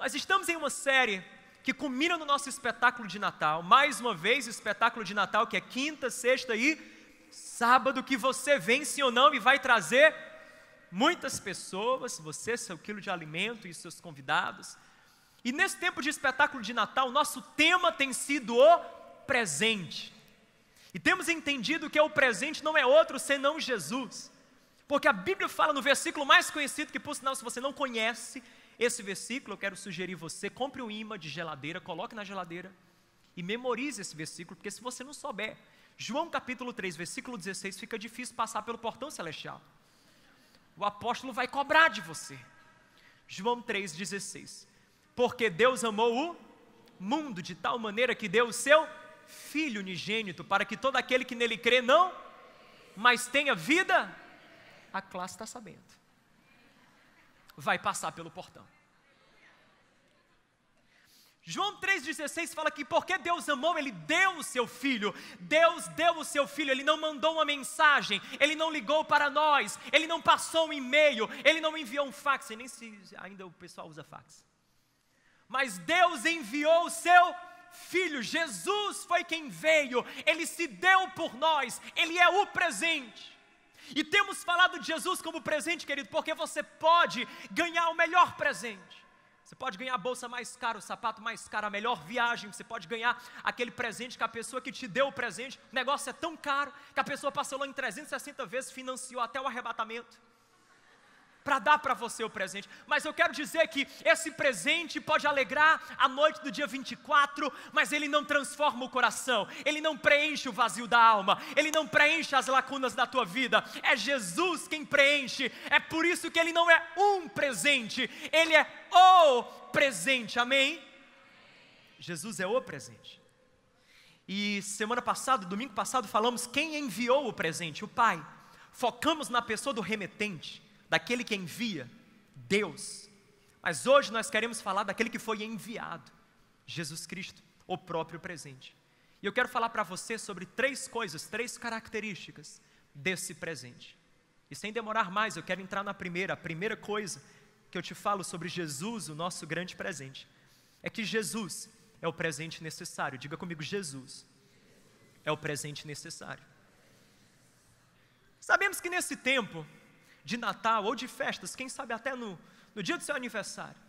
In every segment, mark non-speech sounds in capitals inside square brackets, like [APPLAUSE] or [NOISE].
Nós estamos em uma série que culmina no nosso espetáculo de Natal. Mais uma vez, o espetáculo de Natal que é quinta, sexta e sábado, que você vence ou não e vai trazer muitas pessoas, você, seu quilo de alimento e seus convidados. E nesse tempo de espetáculo de Natal, nosso tema tem sido o presente. E temos entendido que o presente não é outro senão Jesus. Porque a Bíblia fala no versículo mais conhecido, que por sinal, se você não conhece, esse versículo eu quero sugerir você, compre um imã de geladeira, coloque na geladeira e memorize esse versículo, porque se você não souber, João capítulo 3, versículo 16, fica difícil passar pelo portão celestial. O apóstolo vai cobrar de você. João 3,16. Porque Deus amou o mundo de tal maneira que deu o seu Filho unigênito, para que todo aquele que nele crê não, mas tenha vida. A classe está sabendo. Vai passar pelo portão. João 3,16 fala que porque Deus amou, Ele deu o seu filho. Deus deu o seu filho, Ele não mandou uma mensagem, Ele não ligou para nós, Ele não passou um e-mail, Ele não enviou um fax, e nem se ainda o pessoal usa fax. Mas Deus enviou o seu filho, Jesus foi quem veio, Ele se deu por nós, Ele é o presente. E temos falado de Jesus como presente, querido, porque você pode ganhar o melhor presente. Você pode ganhar a bolsa mais cara, o sapato mais caro, a melhor viagem. Você pode ganhar aquele presente que a pessoa que te deu o presente. O negócio é tão caro que a pessoa parcelou em 360 vezes, financiou até o arrebatamento para dar para você o presente. Mas eu quero dizer que esse presente pode alegrar a noite do dia 24, mas ele não transforma o coração, ele não preenche o vazio da alma, ele não preenche as lacunas da tua vida. É Jesus quem preenche. É por isso que ele não é um presente, ele é o presente. Amém? Jesus é o presente. E semana passada, domingo passado, falamos quem enviou o presente, o Pai. Focamos na pessoa do remetente daquele que envia, Deus. Mas hoje nós queremos falar daquele que foi enviado, Jesus Cristo, o próprio presente. E eu quero falar para você sobre três coisas, três características desse presente. E sem demorar mais, eu quero entrar na primeira. A primeira coisa que eu te falo sobre Jesus, o nosso grande presente, é que Jesus é o presente necessário. Diga comigo, Jesus é o presente necessário. Sabemos que nesse tempo de Natal ou de festas, quem sabe até no, no dia do seu aniversário.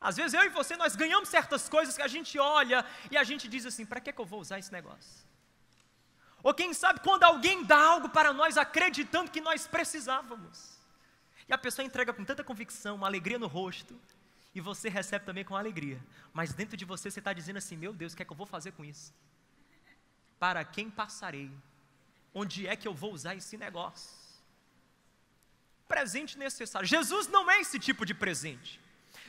Às vezes eu e você nós ganhamos certas coisas que a gente olha e a gente diz assim: para que, que eu vou usar esse negócio? Ou quem sabe quando alguém dá algo para nós acreditando que nós precisávamos. E a pessoa entrega com tanta convicção, uma alegria no rosto, e você recebe também com alegria. Mas dentro de você você está dizendo assim: meu Deus, o que é que eu vou fazer com isso? Para quem passarei? Onde é que eu vou usar esse negócio? presente necessário. Jesus não é esse tipo de presente.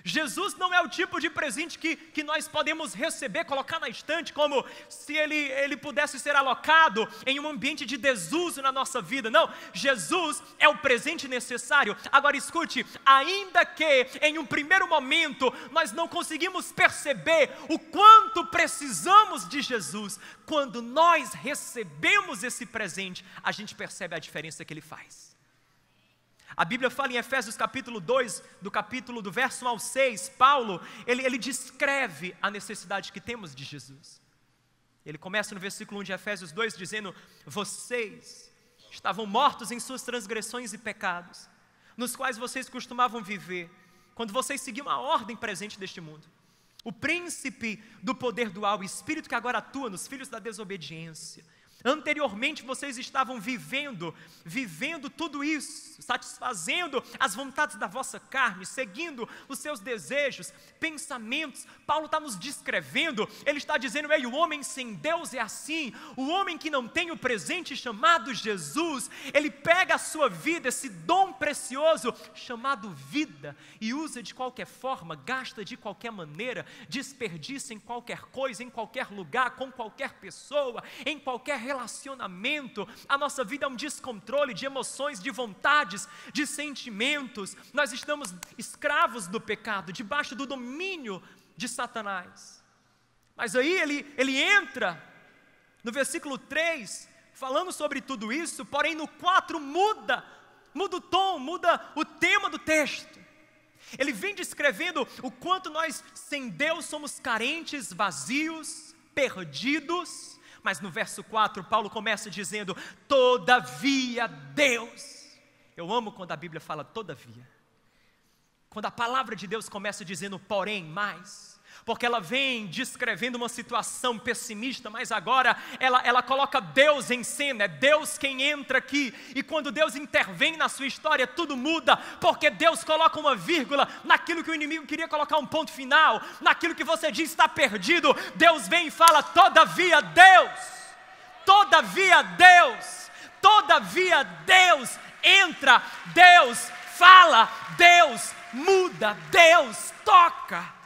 Jesus não é o tipo de presente que, que nós podemos receber, colocar na estante, como se ele, ele pudesse ser alocado em um ambiente de desuso na nossa vida. Não, Jesus é o presente necessário. Agora escute: ainda que em um primeiro momento nós não conseguimos perceber o quanto precisamos de Jesus, quando nós recebemos esse presente, a gente percebe a diferença que ele faz. A Bíblia fala em Efésios capítulo 2, do capítulo do verso 1 ao 6, Paulo, ele, ele descreve a necessidade que temos de Jesus. Ele começa no versículo 1 de Efésios 2 dizendo: Vocês estavam mortos em suas transgressões e pecados, nos quais vocês costumavam viver, quando vocês seguiam a ordem presente deste mundo. O príncipe do poder dual, o espírito que agora atua nos filhos da desobediência Anteriormente vocês estavam vivendo, vivendo tudo isso, satisfazendo as vontades da vossa carne, seguindo os seus desejos, pensamentos. Paulo está nos descrevendo, ele está dizendo: Ei, o homem sem Deus é assim, o homem que não tem o presente chamado Jesus, ele pega a sua vida, esse dom precioso chamado vida, e usa de qualquer forma, gasta de qualquer maneira, desperdiça em qualquer coisa, em qualquer lugar, com qualquer pessoa, em qualquer relacionamento, a nossa vida é um descontrole de emoções, de vontades, de sentimentos. Nós estamos escravos do pecado, debaixo do domínio de Satanás. Mas aí ele, ele entra no versículo 3, falando sobre tudo isso, porém no 4 muda, muda o tom, muda o tema do texto. Ele vem descrevendo o quanto nós sem Deus somos carentes, vazios, perdidos, mas no verso 4, Paulo começa dizendo: Todavia Deus. Eu amo quando a Bíblia fala todavia. Quando a palavra de Deus começa dizendo porém, mais porque ela vem descrevendo uma situação pessimista, mas agora ela, ela coloca Deus em cena, é Deus quem entra aqui, e quando Deus intervém na sua história, tudo muda, porque Deus coloca uma vírgula naquilo que o inimigo queria colocar um ponto final, naquilo que você diz está perdido, Deus vem e fala: todavia Deus, todavia Deus, todavia Deus entra, Deus fala, Deus muda, Deus toca.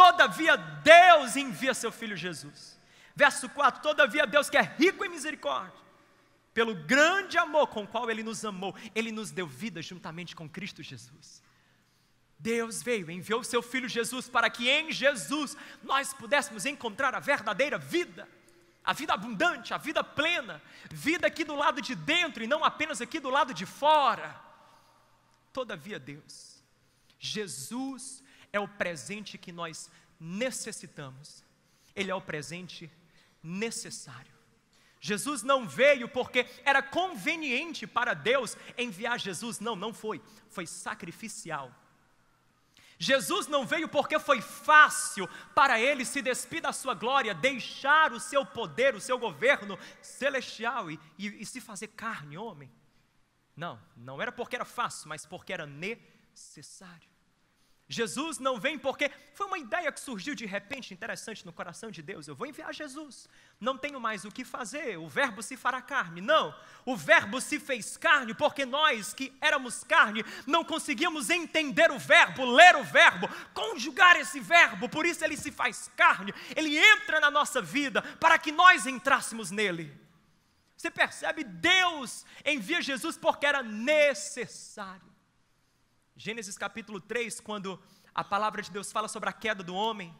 Todavia Deus envia seu filho Jesus. Verso 4: Todavia Deus que é rico em misericórdia, pelo grande amor com o qual ele nos amou, ele nos deu vida juntamente com Cristo Jesus. Deus veio, enviou seu filho Jesus para que em Jesus nós pudéssemos encontrar a verdadeira vida, a vida abundante, a vida plena, vida aqui do lado de dentro e não apenas aqui do lado de fora. Todavia, Deus, Jesus é o presente que nós necessitamos, ele é o presente necessário. Jesus não veio porque era conveniente para Deus enviar Jesus, não, não foi, foi sacrificial. Jesus não veio porque foi fácil para ele se despir da sua glória, deixar o seu poder, o seu governo celestial e, e, e se fazer carne, homem. Não, não era porque era fácil, mas porque era necessário. Jesus não vem porque foi uma ideia que surgiu de repente interessante no coração de Deus. Eu vou enviar Jesus. Não tenho mais o que fazer. O Verbo se fará carne. Não. O Verbo se fez carne porque nós que éramos carne não conseguíamos entender o Verbo, ler o Verbo, conjugar esse Verbo. Por isso ele se faz carne. Ele entra na nossa vida para que nós entrássemos nele. Você percebe? Deus envia Jesus porque era necessário. Gênesis capítulo 3, quando a palavra de Deus fala sobre a queda do homem,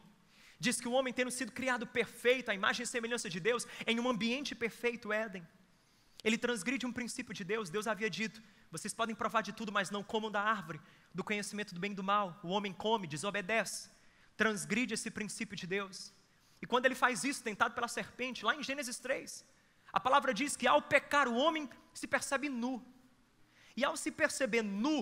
diz que o homem, tendo sido criado perfeito, à imagem e semelhança de Deus, em um ambiente perfeito, Éden, ele transgride um princípio de Deus. Deus havia dito: vocês podem provar de tudo, mas não comam da árvore do conhecimento do bem e do mal. O homem come, desobedece, transgride esse princípio de Deus. E quando ele faz isso, tentado pela serpente, lá em Gênesis 3, a palavra diz que ao pecar o homem se percebe nu. E ao se perceber nu,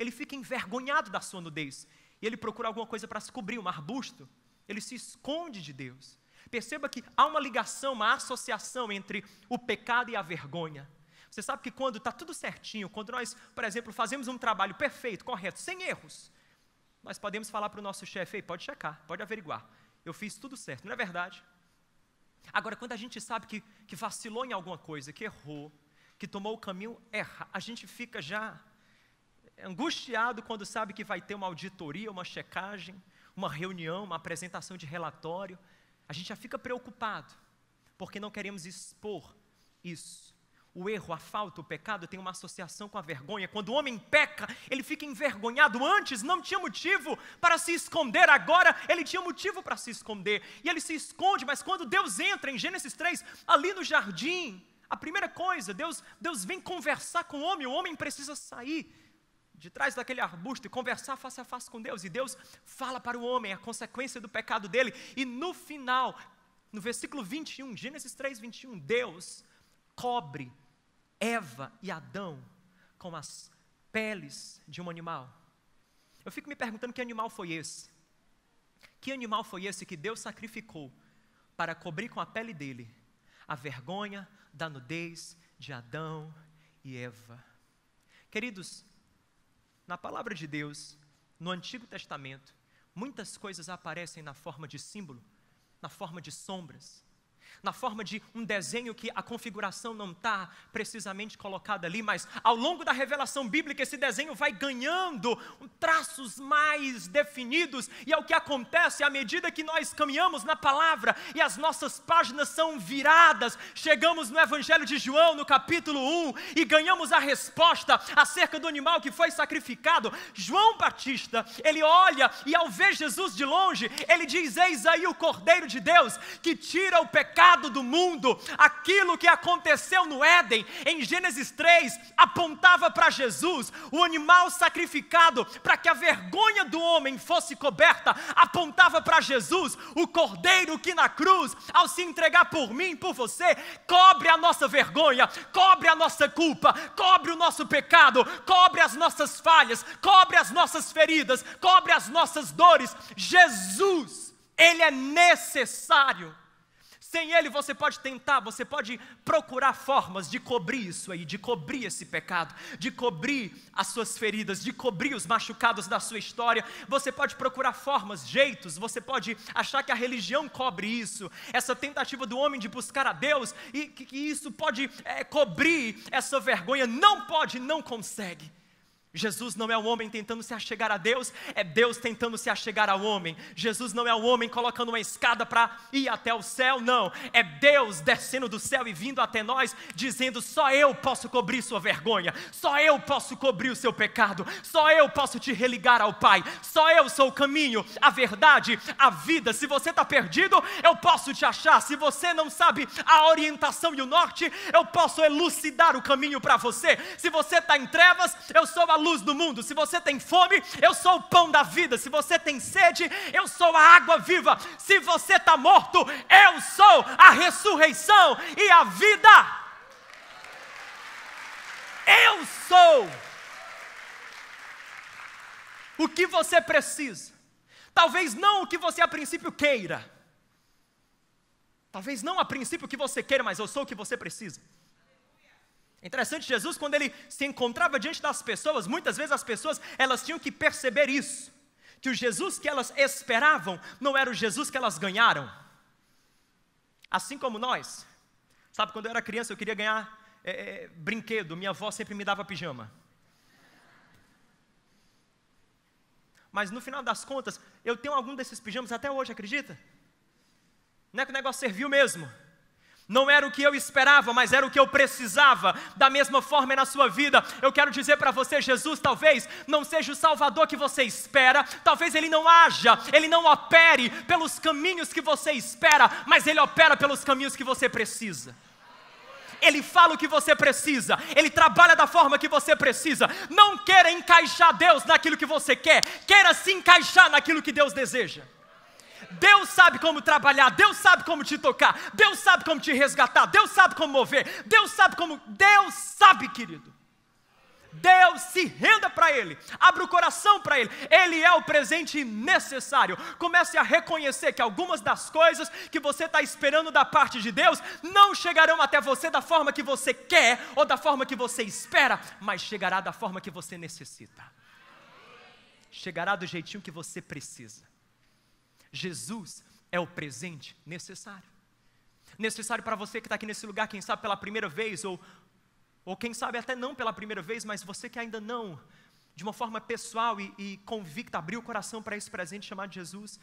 ele fica envergonhado da sua nudez. E ele procura alguma coisa para se cobrir, um arbusto. Ele se esconde de Deus. Perceba que há uma ligação, uma associação entre o pecado e a vergonha. Você sabe que quando está tudo certinho, quando nós, por exemplo, fazemos um trabalho perfeito, correto, sem erros, nós podemos falar para o nosso chefe: Ei, pode checar, pode averiguar. Eu fiz tudo certo, não é verdade? Agora, quando a gente sabe que, que vacilou em alguma coisa, que errou, que tomou o caminho erra, a gente fica já angustiado quando sabe que vai ter uma auditoria, uma checagem, uma reunião, uma apresentação de relatório. A gente já fica preocupado, porque não queremos expor isso. O erro, a falta, o pecado tem uma associação com a vergonha. Quando o homem peca, ele fica envergonhado. Antes não tinha motivo para se esconder, agora ele tinha motivo para se esconder. E ele se esconde, mas quando Deus entra em Gênesis 3, ali no jardim, a primeira coisa, Deus, Deus vem conversar com o homem, o homem precisa sair de trás daquele arbusto e conversar face a face com Deus. E Deus fala para o homem a consequência do pecado dele. E no final, no versículo 21, Gênesis 3, 21, Deus cobre Eva e Adão com as peles de um animal. Eu fico me perguntando que animal foi esse? Que animal foi esse que Deus sacrificou para cobrir com a pele dele a vergonha da nudez de Adão e Eva? Queridos, na palavra de Deus, no Antigo Testamento, muitas coisas aparecem na forma de símbolo, na forma de sombras, na forma de um desenho que a configuração não está precisamente colocada ali, mas ao longo da revelação bíblica, esse desenho vai ganhando traços mais definidos, e é o que acontece à medida que nós caminhamos na palavra e as nossas páginas são viradas. Chegamos no Evangelho de João, no capítulo 1, e ganhamos a resposta acerca do animal que foi sacrificado. João Batista, ele olha e ao ver Jesus de longe, ele diz: Eis aí o Cordeiro de Deus que tira o pecado pecado do mundo, aquilo que aconteceu no Éden, em Gênesis 3, apontava para Jesus, o animal sacrificado para que a vergonha do homem fosse coberta, apontava para Jesus, o cordeiro que na cruz, ao se entregar por mim, por você, cobre a nossa vergonha, cobre a nossa culpa, cobre o nosso pecado, cobre as nossas falhas, cobre as nossas feridas, cobre as nossas dores. Jesus, Ele é necessário sem ele você pode tentar, você pode procurar formas de cobrir isso aí, de cobrir esse pecado, de cobrir as suas feridas, de cobrir os machucados da sua história. Você pode procurar formas, jeitos, você pode achar que a religião cobre isso, essa tentativa do homem de buscar a Deus e que, que isso pode é, cobrir essa vergonha. Não pode, não consegue. Jesus não é o homem tentando se achegar a Deus, é Deus tentando se achegar ao homem. Jesus não é o homem colocando uma escada para ir até o céu, não. É Deus descendo do céu e vindo até nós, dizendo: só eu posso cobrir sua vergonha, só eu posso cobrir o seu pecado, só eu posso te religar ao Pai, só eu sou o caminho, a verdade, a vida. Se você está perdido, eu posso te achar. Se você não sabe a orientação e o norte, eu posso elucidar o caminho para você. Se você está em trevas, eu sou a luz do mundo. Se você tem fome, eu sou o pão da vida. Se você tem sede, eu sou a água viva. Se você está morto, eu sou a ressurreição e a vida. Eu sou o que você precisa. Talvez não o que você a princípio queira. Talvez não a princípio o que você queira, mas eu sou o que você precisa interessante, Jesus, quando ele se encontrava diante das pessoas, muitas vezes as pessoas elas tinham que perceber isso, que o Jesus que elas esperavam não era o Jesus que elas ganharam. Assim como nós, sabe, quando eu era criança eu queria ganhar é, é, brinquedo, minha avó sempre me dava pijama. Mas no final das contas, eu tenho algum desses pijamas até hoje, acredita? Não é que o negócio serviu mesmo. Não era o que eu esperava, mas era o que eu precisava. Da mesma forma é na sua vida. Eu quero dizer para você, Jesus talvez não seja o Salvador que você espera, talvez ele não haja, ele não opere pelos caminhos que você espera, mas ele opera pelos caminhos que você precisa. Ele fala o que você precisa, Ele trabalha da forma que você precisa. Não queira encaixar Deus naquilo que você quer, queira se encaixar naquilo que Deus deseja. Deus sabe como trabalhar, Deus sabe como te tocar, Deus sabe como te resgatar, Deus sabe como mover, Deus sabe como. Deus sabe, querido. Deus se renda para Ele, abra o coração para Ele, Ele é o presente necessário. Comece a reconhecer que algumas das coisas que você está esperando da parte de Deus não chegarão até você da forma que você quer ou da forma que você espera, mas chegará da forma que você necessita, chegará do jeitinho que você precisa. Jesus é o presente necessário. Necessário para você que está aqui nesse lugar, quem sabe pela primeira vez, ou, ou quem sabe até não pela primeira vez, mas você que ainda não, de uma forma pessoal e, e convicta, abriu o coração para esse presente chamado Jesus.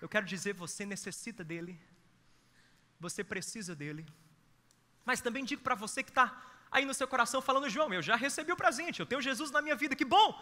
Eu quero dizer, você necessita dele, você precisa dele. Mas também digo para você que está aí no seu coração falando, João, eu já recebi o presente, eu tenho Jesus na minha vida, que bom!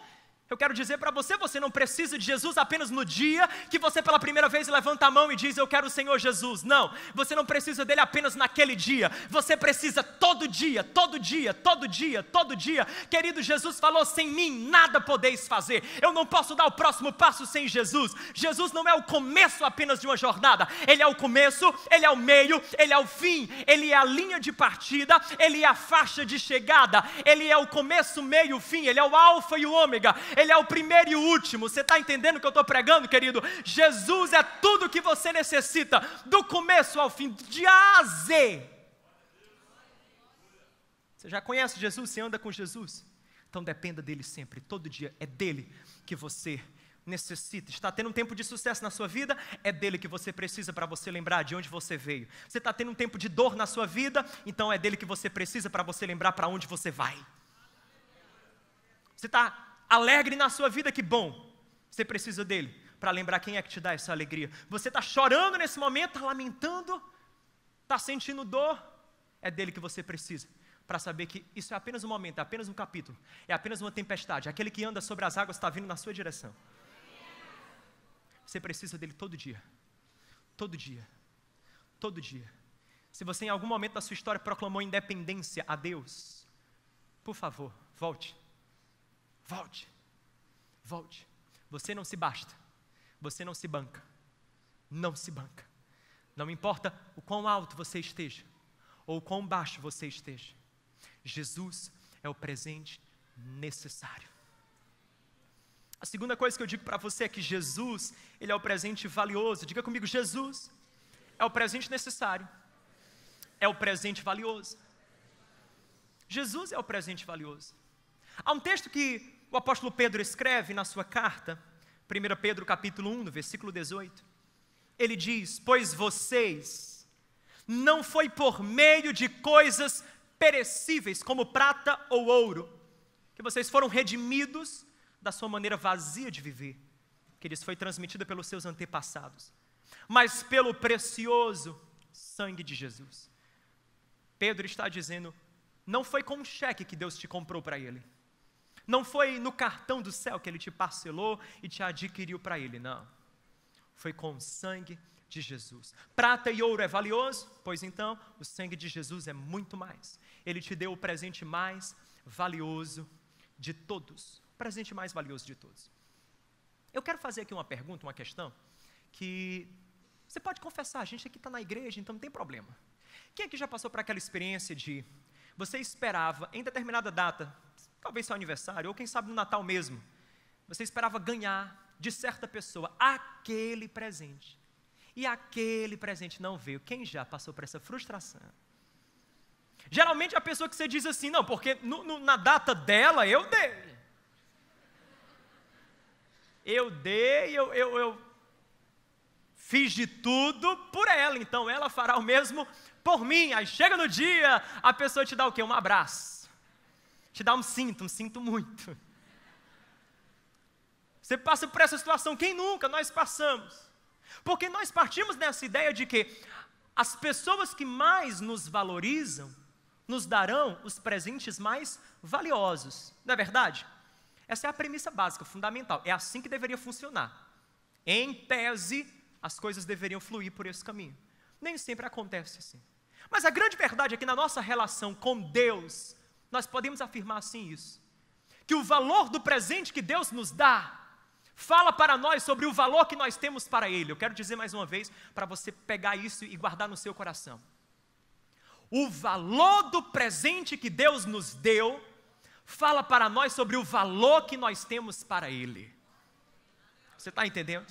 Eu quero dizer para você, você não precisa de Jesus apenas no dia que você pela primeira vez levanta a mão e diz: Eu quero o Senhor Jesus. Não, você não precisa dele apenas naquele dia. Você precisa todo dia, todo dia, todo dia, todo dia. Querido, Jesus falou: Sem mim nada podeis fazer. Eu não posso dar o próximo passo sem Jesus. Jesus não é o começo apenas de uma jornada. Ele é o começo, ele é o meio, ele é o fim. Ele é a linha de partida, ele é a faixa de chegada. Ele é o começo, meio, fim. Ele é o alfa e o ômega. Ele é o primeiro e o último. Você está entendendo o que eu estou pregando, querido? Jesus é tudo o que você necessita, do começo ao fim, de A a Z. Você já conhece Jesus? Você anda com Jesus? Então dependa dele sempre, todo dia. É dele que você necessita. Está tendo um tempo de sucesso na sua vida? É dele que você precisa para você lembrar de onde você veio. Você está tendo um tempo de dor na sua vida? Então é dele que você precisa para você lembrar para onde você vai. Você está alegre na sua vida, que bom. Você precisa dele para lembrar quem é que te dá essa alegria. Você está chorando nesse momento, está lamentando, está sentindo dor. É dele que você precisa para saber que isso é apenas um momento, é apenas um capítulo, é apenas uma tempestade. Aquele que anda sobre as águas está vindo na sua direção. Você precisa dele todo dia, todo dia, todo dia. Se você em algum momento da sua história proclamou independência a Deus, por favor, volte. Volte, volte. Você não se basta, você não se banca, não se banca. Não importa o quão alto você esteja ou o quão baixo você esteja, Jesus é o presente necessário. A segunda coisa que eu digo para você é que Jesus, ele é o presente valioso. Diga comigo, Jesus é o presente necessário. É o presente valioso. Jesus é o presente valioso. Há um texto que o apóstolo Pedro escreve na sua carta, 1 Pedro capítulo 1, no versículo 18, ele diz: Pois vocês não foi por meio de coisas perecíveis, como prata ou ouro, que vocês foram redimidos da sua maneira vazia de viver, que lhes foi transmitida pelos seus antepassados, mas pelo precioso sangue de Jesus. Pedro está dizendo: não foi com um cheque que Deus te comprou para ele. Não foi no cartão do céu que ele te parcelou e te adquiriu para ele, não. Foi com o sangue de Jesus. Prata e ouro é valioso? Pois então, o sangue de Jesus é muito mais. Ele te deu o presente mais valioso de todos. O presente mais valioso de todos. Eu quero fazer aqui uma pergunta, uma questão, que você pode confessar, a gente aqui está na igreja, então não tem problema. Quem aqui já passou por aquela experiência de você esperava em determinada data talvez seu aniversário, ou quem sabe no Natal mesmo, você esperava ganhar de certa pessoa aquele presente. E aquele presente não veio. Quem já passou por essa frustração? Geralmente é a pessoa que você diz assim, não, porque no, no, na data dela eu dei. Eu dei, eu, eu, eu fiz de tudo por ela, então ela fará o mesmo por mim. Aí chega no dia, a pessoa te dá o quê? Um abraço te dá um sinto, um sinto muito. Você passa por essa situação, quem nunca? Nós passamos. Porque nós partimos dessa ideia de que as pessoas que mais nos valorizam nos darão os presentes mais valiosos, não é verdade? Essa é a premissa básica, fundamental. É assim que deveria funcionar. Em tese, as coisas deveriam fluir por esse caminho. Nem sempre acontece assim. Mas a grande verdade é que na nossa relação com Deus, nós podemos afirmar assim isso. Que o valor do presente que Deus nos dá fala para nós sobre o valor que nós temos para Ele. Eu quero dizer mais uma vez para você pegar isso e guardar no seu coração. O valor do presente que Deus nos deu fala para nós sobre o valor que nós temos para Ele. Você está entendendo?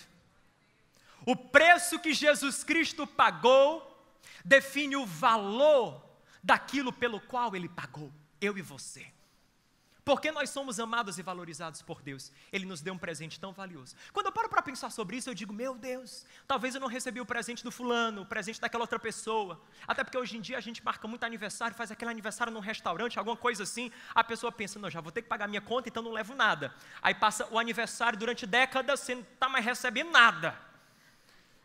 O preço que Jesus Cristo pagou define o valor daquilo pelo qual Ele pagou eu e você. Porque nós somos amados e valorizados por Deus, Ele nos deu um presente tão valioso. Quando eu paro para pensar sobre isso, eu digo: meu Deus, talvez eu não recebi o presente do fulano, o presente daquela outra pessoa. Até porque hoje em dia a gente marca muito aniversário, faz aquele aniversário num restaurante, alguma coisa assim. A pessoa pensa: não, já vou ter que pagar minha conta, então não levo nada. Aí passa o aniversário durante décadas, você não está mais recebendo nada.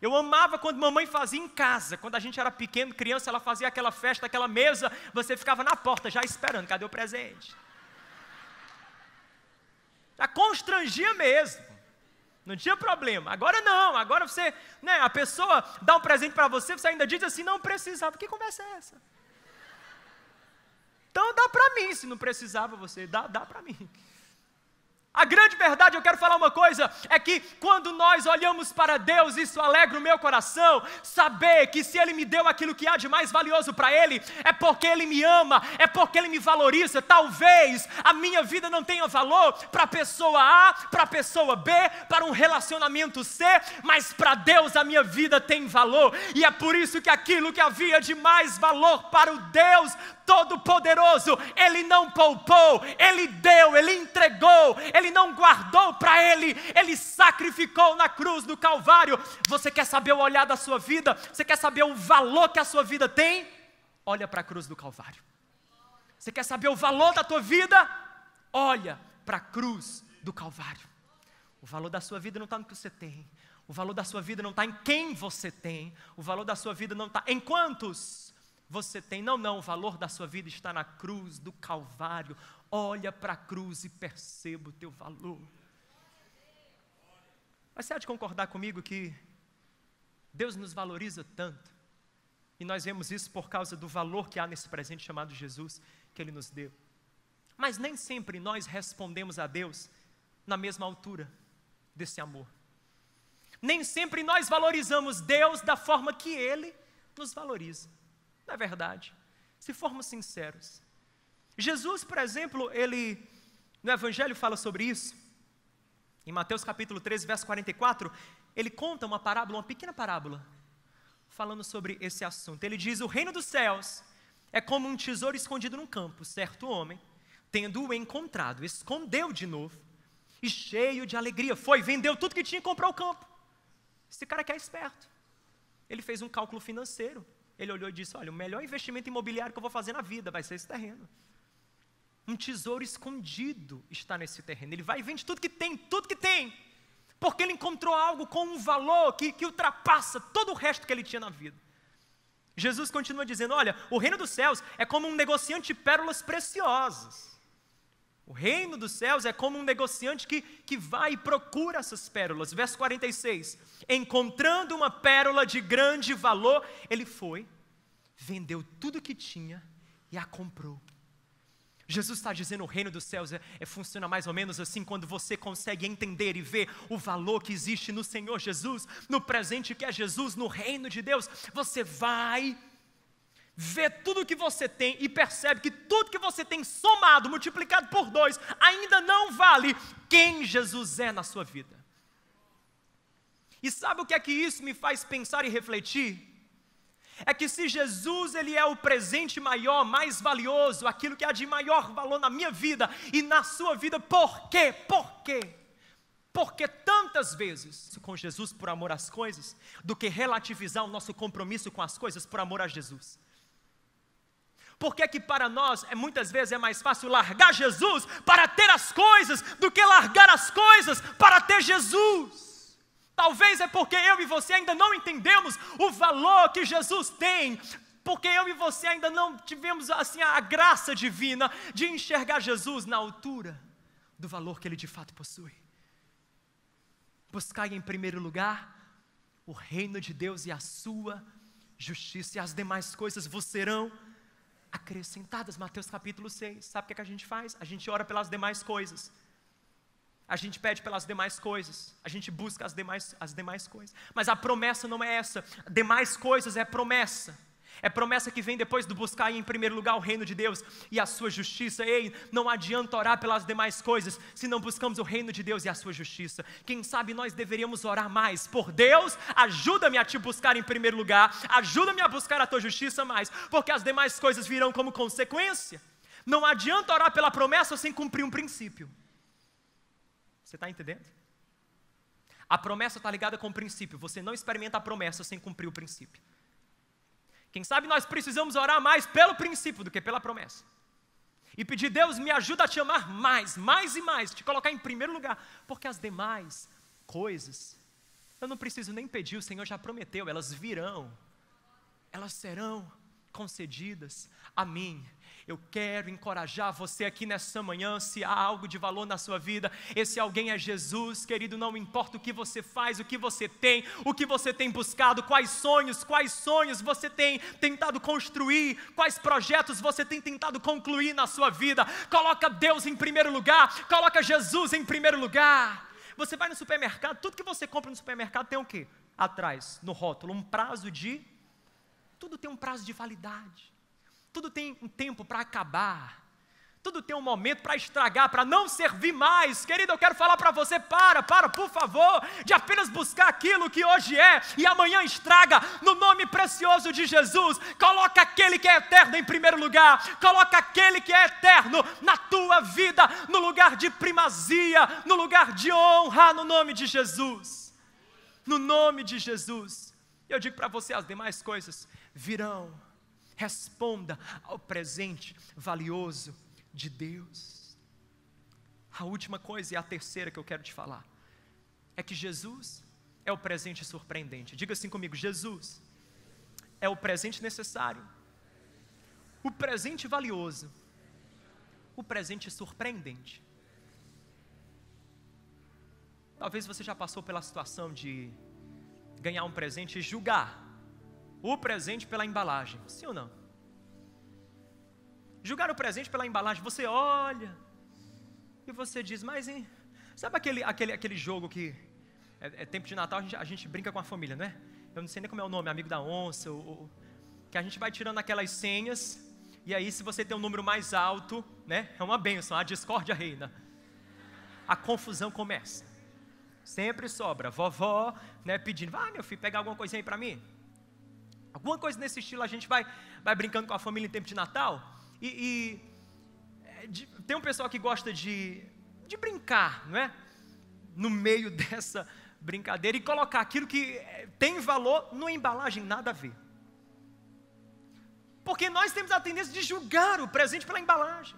Eu amava quando mamãe fazia em casa. Quando a gente era pequeno, criança, ela fazia aquela festa, aquela mesa, você ficava na porta já esperando, cadê o presente? Já constrangia mesmo. Não tinha problema. Agora não, agora você, né, a pessoa dá um presente para você, você ainda diz assim, não precisava. Que conversa é essa? Então dá para mim, se não precisava você, dá, dá para mim. A grande verdade, eu quero falar uma coisa, é que quando nós olhamos para Deus, isso alegra o meu coração, saber que se Ele me deu aquilo que há de mais valioso para Ele, é porque Ele me ama, é porque Ele me valoriza. Talvez a minha vida não tenha valor para a pessoa A, para a pessoa B, para um relacionamento C, mas para Deus a minha vida tem valor, e é por isso que aquilo que havia de mais valor para o Deus Todo-Poderoso, Ele não poupou, Ele deu, Ele entregou, Ele ele não guardou para ele, ele sacrificou na cruz do Calvário. Você quer saber o olhar da sua vida? Você quer saber o valor que a sua vida tem? Olha para a cruz do Calvário. Você quer saber o valor da tua vida? Olha para a cruz do Calvário. O valor da sua vida não está no que você tem. O valor da sua vida não está em quem você tem. O valor da sua vida não está em quantos você tem. Não, não. O valor da sua vida está na cruz do Calvário, olha para a cruz e perceba o teu valor. Mas você há de concordar comigo que Deus nos valoriza tanto, e nós vemos isso por causa do valor que há nesse presente chamado Jesus que Ele nos deu. Mas nem sempre nós respondemos a Deus na mesma altura desse amor. Nem sempre nós valorizamos Deus da forma que Ele nos valoriza. Na verdade, se formos sinceros, Jesus, por exemplo, ele no Evangelho fala sobre isso. Em Mateus capítulo 13, verso 44, ele conta uma parábola, uma pequena parábola, falando sobre esse assunto. Ele diz: O reino dos céus é como um tesouro escondido num campo. Certo homem, tendo-o encontrado, escondeu de novo e, cheio de alegria, foi, vendeu tudo que tinha e comprou o campo. Esse cara aqui é esperto. Ele fez um cálculo financeiro. Ele olhou e disse: Olha, o melhor investimento imobiliário que eu vou fazer na vida vai ser esse terreno. Um tesouro escondido está nesse terreno. Ele vai e vende tudo que tem, tudo que tem. Porque ele encontrou algo com um valor que, que ultrapassa todo o resto que ele tinha na vida. Jesus continua dizendo: Olha, o reino dos céus é como um negociante de pérolas preciosas. O reino dos céus é como um negociante que, que vai e procura essas pérolas. Verso 46. Encontrando uma pérola de grande valor, ele foi, vendeu tudo que tinha e a comprou. Jesus está dizendo o reino dos céus é, é, funciona mais ou menos assim quando você consegue entender e ver o valor que existe no Senhor Jesus, no presente que é Jesus, no reino de Deus. Você vai ver tudo que você tem e percebe que tudo que você tem somado, multiplicado por dois, ainda não vale quem Jesus é na sua vida. E sabe o que é que isso me faz pensar e refletir? é que se Jesus ele é o presente maior, mais valioso, aquilo que há de maior valor na minha vida e na sua vida, por quê? Por quê? Porque tantas vezes com Jesus por amor às coisas, do que relativizar o nosso compromisso com as coisas por amor a Jesus. Por que, que para nós é, muitas vezes é mais fácil largar Jesus para ter as coisas do que largar as coisas para ter Jesus? Talvez é porque eu e você ainda não entendemos o valor que Jesus tem porque eu e você ainda não tivemos assim a graça divina de enxergar Jesus na altura do valor que ele de fato possui. Buscai em primeiro lugar o reino de Deus e a sua justiça e as demais coisas vos serão acrescentadas. Mateus capítulo 6. Sabe o que, é que a gente faz? A gente ora pelas demais coisas. A gente pede pelas demais coisas, a gente busca as demais, as demais coisas. Mas a promessa não é essa. Demais coisas é promessa. É promessa que vem depois do buscar em primeiro lugar o reino de Deus e a sua justiça. Ei, não adianta orar pelas demais coisas se não buscamos o reino de Deus e a sua justiça. Quem sabe nós deveríamos orar mais por Deus, ajuda-me a te buscar em primeiro lugar, ajuda-me a buscar a tua justiça mais, porque as demais coisas virão como consequência. Não adianta orar pela promessa sem cumprir um princípio. Você está entendendo? A promessa está ligada com o princípio. Você não experimenta a promessa sem cumprir o princípio. Quem sabe nós precisamos orar mais pelo princípio do que pela promessa. E pedir, Deus, me ajuda a te amar mais, mais e mais, te colocar em primeiro lugar, porque as demais coisas, eu não preciso nem pedir, o Senhor já prometeu, elas virão, elas serão concedidas a mim eu quero encorajar você aqui nessa manhã, se há algo de valor na sua vida, esse alguém é Jesus, querido, não importa o que você faz, o que você tem, o que você tem buscado, quais sonhos, quais sonhos você tem tentado construir, quais projetos você tem tentado concluir na sua vida. Coloca Deus em primeiro lugar, coloca Jesus em primeiro lugar. Você vai no supermercado, tudo que você compra no supermercado tem o quê? Atrás, no rótulo, um prazo de. Tudo tem um prazo de validade tudo tem um tempo para acabar, tudo tem um momento para estragar, para não servir mais. Querido, eu quero falar para você: para, para, por favor, de apenas buscar aquilo que hoje é e amanhã estraga, no nome precioso de Jesus. Coloca aquele que é eterno em primeiro lugar, coloca aquele que é eterno na tua vida, no lugar de primazia, no lugar de honra, no nome de Jesus. No nome de Jesus. Eu digo para você: as demais coisas virão responda ao presente valioso de Deus. A última coisa e a terceira que eu quero te falar é que Jesus é o presente surpreendente. Diga assim comigo: Jesus é o presente necessário, o presente valioso, o presente surpreendente. Talvez você já passou pela situação de ganhar um presente e julgar o presente pela embalagem. Sim ou não? Julgar o presente pela embalagem. Você olha e você diz, mas hein? sabe aquele, aquele, aquele jogo que é, é tempo de Natal, a gente, a gente, brinca com a família, não é? Eu não sei nem como é o nome, amigo da onça, ou, ou, que a gente vai tirando aquelas senhas, e aí se você tem um número mais alto, né? É uma benção, a discórdia reina. A confusão começa. Sempre sobra. Vovó, né, pedindo, vai ah, meu filho, pegar alguma coisinha aí para mim. Alguma coisa nesse estilo, a gente vai, vai brincando com a família em tempo de Natal. E, e é, de, tem um pessoal que gosta de, de brincar, não é? No meio [LAUGHS] dessa brincadeira e colocar aquilo que é, tem valor numa embalagem nada a ver. Porque nós temos a tendência de julgar o presente pela embalagem.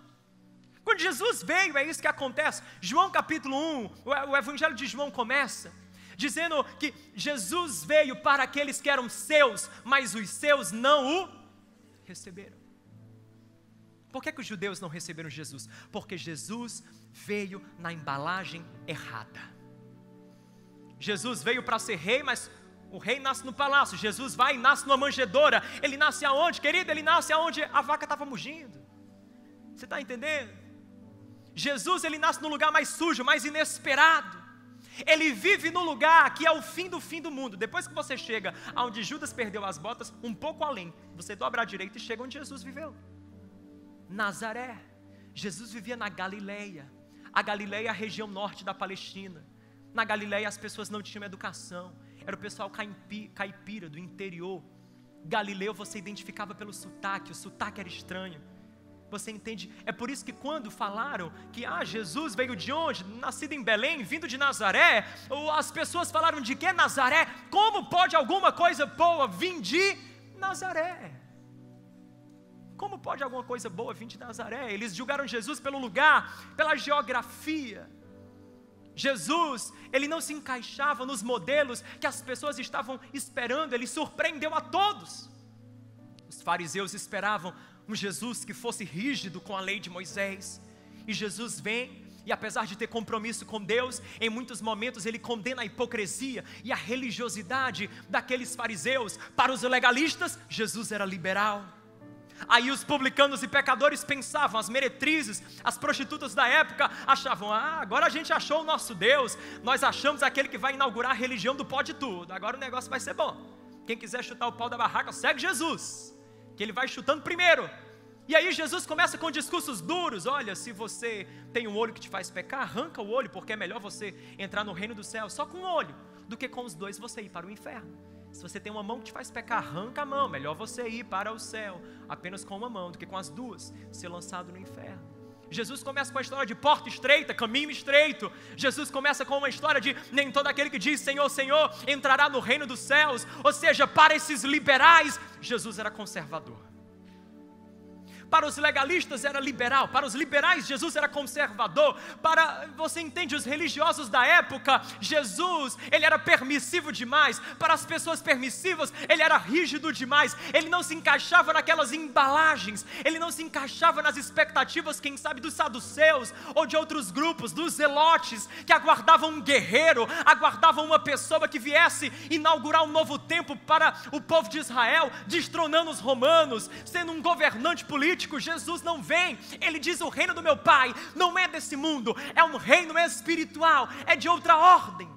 Quando Jesus veio, é isso que acontece. João capítulo 1, o evangelho de João começa dizendo que Jesus veio para aqueles que eram seus, mas os seus não o receberam. Por que, que os judeus não receberam Jesus? Porque Jesus veio na embalagem errada. Jesus veio para ser rei, mas o rei nasce no palácio. Jesus vai e nasce numa manjedoura. Ele nasce aonde, querido? Ele nasce aonde a vaca estava mugindo. Você está entendendo? Jesus ele nasce no lugar mais sujo, mais inesperado. Ele vive no lugar que é o fim do fim do mundo. Depois que você chega aonde Judas perdeu as botas, um pouco além, você dobra à direita e chega onde Jesus viveu. Nazaré. Jesus vivia na Galileia. A Galileia é a região norte da Palestina. Na Galileia as pessoas não tinham educação. Era o pessoal caipira do interior. Galileu você identificava pelo sotaque, o sotaque era estranho. Você entende? É por isso que quando falaram que ah, Jesus veio de onde? Nascido em Belém, vindo de Nazaré, ou as pessoas falaram de que Nazaré? Como pode alguma coisa boa vir de Nazaré? Como pode alguma coisa boa vir de Nazaré? Eles julgaram Jesus pelo lugar, pela geografia. Jesus, ele não se encaixava nos modelos que as pessoas estavam esperando, ele surpreendeu a todos. Os fariseus esperavam um Jesus que fosse rígido com a lei de Moisés. E Jesus vem e apesar de ter compromisso com Deus, em muitos momentos ele condena a hipocrisia e a religiosidade daqueles fariseus. Para os legalistas, Jesus era liberal. Aí os publicanos e pecadores pensavam, as meretrizes, as prostitutas da época achavam: ah, agora a gente achou o nosso Deus, nós achamos aquele que vai inaugurar a religião do pó de tudo, agora o negócio vai ser bom. Quem quiser chutar o pau da barraca, segue Jesus que ele vai chutando primeiro. E aí Jesus começa com discursos duros: olha, se você tem um olho que te faz pecar, arranca o olho, porque é melhor você entrar no reino do céu só com um olho, do que com os dois você ir para o inferno. Se você tem uma mão que te faz pecar, arranca a mão, melhor você ir para o céu apenas com uma mão do que com as duas, ser lançado no inferno. Jesus começa com a história de porta estreita, caminho estreito. Jesus começa com uma história de nem todo aquele que diz Senhor, Senhor entrará no reino dos céus. Ou seja, para esses liberais, Jesus era conservador. Para os legalistas era liberal, para os liberais Jesus era conservador. Para você entende os religiosos da época, Jesus, ele era permissivo demais. Para as pessoas permissivas, ele era rígido demais. Ele não se encaixava naquelas embalagens, ele não se encaixava nas expectativas, quem sabe dos saduceus ou de outros grupos, dos zelotes que aguardavam um guerreiro, aguardavam uma pessoa que viesse inaugurar um novo tempo para o povo de Israel, destronando os romanos, sendo um governante político político, Jesus não vem. Ele diz: O reino do meu Pai não é desse mundo, é um reino espiritual, é de outra ordem.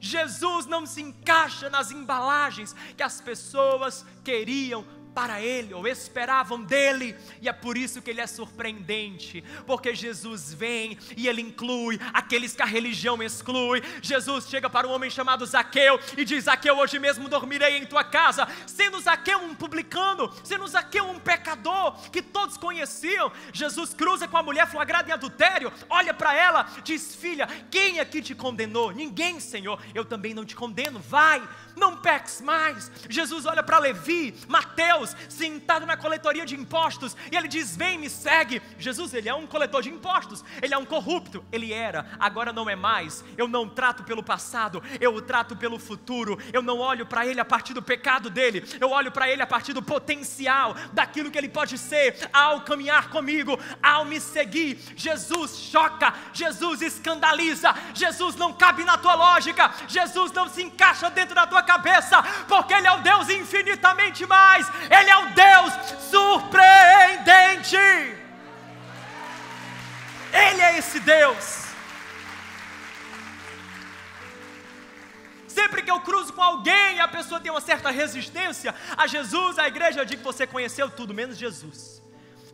Jesus não se encaixa nas embalagens que as pessoas queriam para ele, ou esperavam dele, e é por isso que ele é surpreendente, porque Jesus vem e ele inclui aqueles que a religião exclui. Jesus chega para um homem chamado Zaqueu e diz: Zaqueu, hoje mesmo dormirei em tua casa, sendo Zaqueu um publicano, sendo Zaqueu um pecador que todos conheciam. Jesus cruza com a mulher flagrada em adultério, olha para ela, diz: Filha, quem aqui é te condenou? Ninguém, Senhor, eu também não te condeno. Vai, não peques mais. Jesus olha para Levi, Mateus sentado na coletoria de impostos e ele diz: Vem, me segue. Jesus, ele é um coletor de impostos, ele é um corrupto. Ele era, agora não é mais. Eu não trato pelo passado, eu o trato pelo futuro. Eu não olho para ele a partir do pecado dele, eu olho para ele a partir do potencial, daquilo que ele pode ser ao caminhar comigo, ao me seguir. Jesus choca, Jesus escandaliza, Jesus não cabe na tua lógica, Jesus não se encaixa dentro da tua cabeça, porque Ele é o Deus infinitamente mais ele é o Deus surpreendente. Ele é esse Deus. Sempre que eu cruzo com alguém e a pessoa tem uma certa resistência a Jesus, a igreja, eu digo: você conheceu tudo menos Jesus.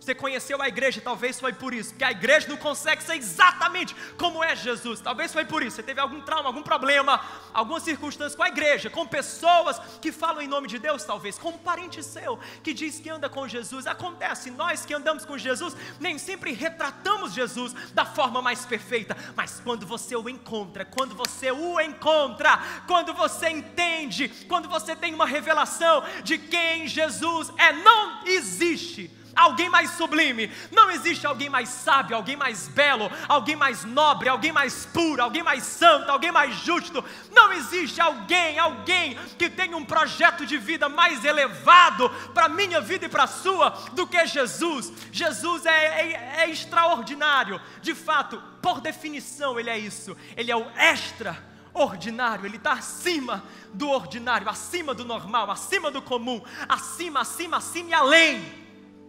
Você conheceu a igreja, talvez foi por isso, porque a igreja não consegue ser exatamente como é Jesus. Talvez foi por isso. Você teve algum trauma, algum problema, alguma circunstância com a igreja, com pessoas que falam em nome de Deus, talvez, com um parente seu que diz que anda com Jesus. Acontece, nós que andamos com Jesus, nem sempre retratamos Jesus da forma mais perfeita, mas quando você o encontra, quando você o encontra, quando você entende, quando você tem uma revelação de quem Jesus é, não existe alguém mais sublime, não existe alguém mais sábio, alguém mais belo, alguém mais nobre, alguém mais puro, alguém mais santo, alguém mais justo. Não existe alguém, alguém que tenha um projeto de vida mais elevado para a minha vida e para a sua do que Jesus. Jesus é, é, é extraordinário, de fato, por definição, ele é isso, ele é o extra ordinário, ele está acima do ordinário, acima do normal, acima do comum, acima, acima, acima e além.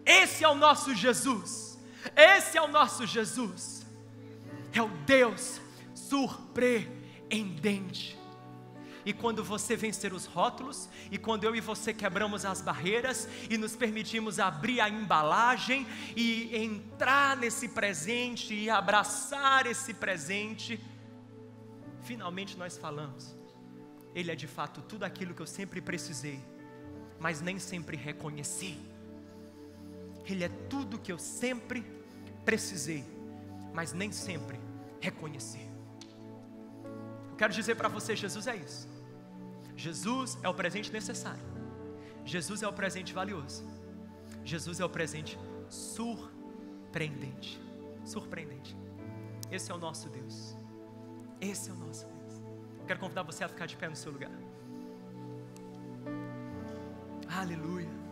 Esse é o nosso Jesus. Esse é o nosso Jesus. É o Deus surpreendente. E quando você vencer os rótulos, e quando eu e você quebramos as barreiras e nos permitimos abrir a embalagem e entrar nesse presente e abraçar esse presente, finalmente nós falamos. Ele é de fato tudo aquilo que eu sempre precisei, mas nem sempre reconheci. Ele é tudo que eu sempre precisei, mas nem sempre reconheci. Eu quero dizer para você: Jesus é isso. Jesus é o presente necessário. Jesus é o presente valioso. Jesus é o presente surpreendente. Surpreendente. Esse é o nosso Deus. Esse é o nosso Deus. Eu quero convidar você a ficar de pé no seu lugar. Aleluia.